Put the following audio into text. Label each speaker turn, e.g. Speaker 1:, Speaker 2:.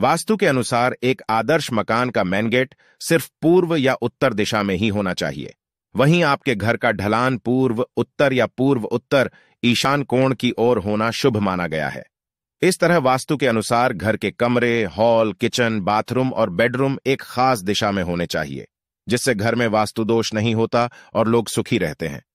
Speaker 1: वास्तु के अनुसार एक आदर्श मकान का मैनगेट गेट सिर्फ पूर्व या उत्तर दिशा में ही होना चाहिए वहीं आपके घर का ढलान पूर्व उत्तर या पूर्व उत्तर ईशान कोण की ओर होना शुभ माना गया है इस तरह वास्तु के अनुसार घर के कमरे हॉल किचन बाथरूम और बेडरूम एक खास दिशा में होने चाहिए जिससे घर में वास्तु दोष नहीं होता और लोग सुखी रहते हैं